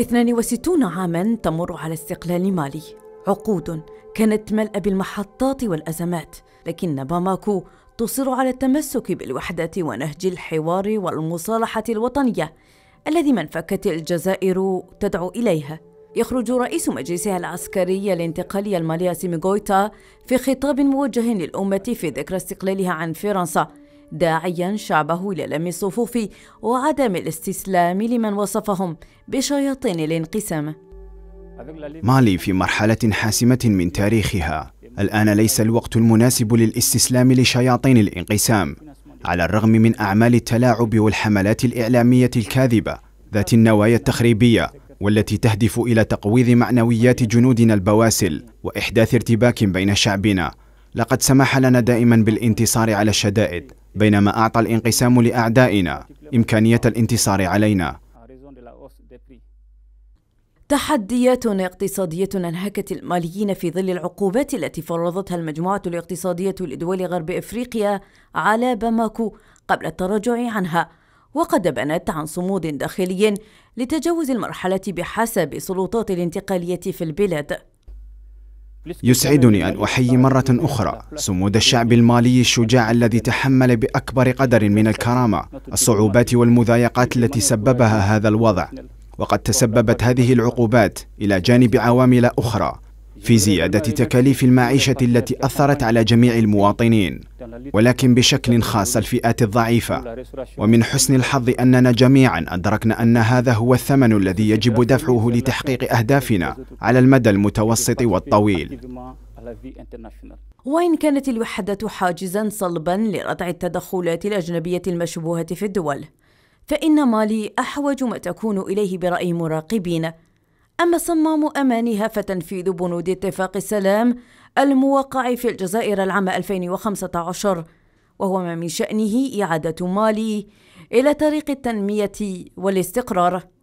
62 عاما تمر على استقلال مالي عقود كانت ملأ بالمحطات والأزمات لكن باماكو تصر على التمسك بالوحدة ونهج الحوار والمصالحة الوطنية الذي من فكت الجزائر تدعو إليها يخرج رئيس مجلسها العسكري الانتقالي المالي سيميغويتا في خطاب موجه للأمة في ذكرى استقلالها عن فرنسا داعيا شعبه الى لم الصفوف وعدم الاستسلام لمن وصفهم بشياطين الانقسام مالي في مرحله حاسمه من تاريخها الان ليس الوقت المناسب للاستسلام لشياطين الانقسام على الرغم من اعمال التلاعب والحملات الاعلاميه الكاذبه ذات النوايا التخريبيه والتي تهدف الى تقويض معنويات جنودنا البواسل واحداث ارتباك بين شعبنا لقد سمح لنا دائما بالانتصار على الشدائد بينما أعطى الانقسام لأعدائنا إمكانية الانتصار علينا تحديات اقتصادية أنهكت الماليين في ظل العقوبات التي فرضتها المجموعة الاقتصادية لدول غرب إفريقيا على باماكو قبل التراجع عنها وقد بنت عن صمود داخلي لتجاوز المرحلة بحسب سلطات الانتقالية في البلاد يسعدني أن أحيي مرة أخرى صمود الشعب المالي الشجاع الذي تحمل بأكبر قدر من الكرامة الصعوبات والمضايقات التي سببها هذا الوضع وقد تسببت هذه العقوبات إلى جانب عوامل أخرى في زيادة تكاليف المعيشة التي أثرت على جميع المواطنين ولكن بشكل خاص الفئات الضعيفة ومن حسن الحظ أننا جميعا أدركنا أن هذا هو الثمن الذي يجب دفعه لتحقيق أهدافنا على المدى المتوسط والطويل وإن كانت الوحدة حاجزا صلبا لردع التدخلات الأجنبية المشبوهة في الدول فإن مالي أحوج ما تكون إليه برأي مراقبين أما صمام أمانها فتنفيذ بنود اتفاق السلام الموقع في الجزائر العام 2015 وهو ما من شأنه إعادة مالي إلى طريق التنمية والاستقرار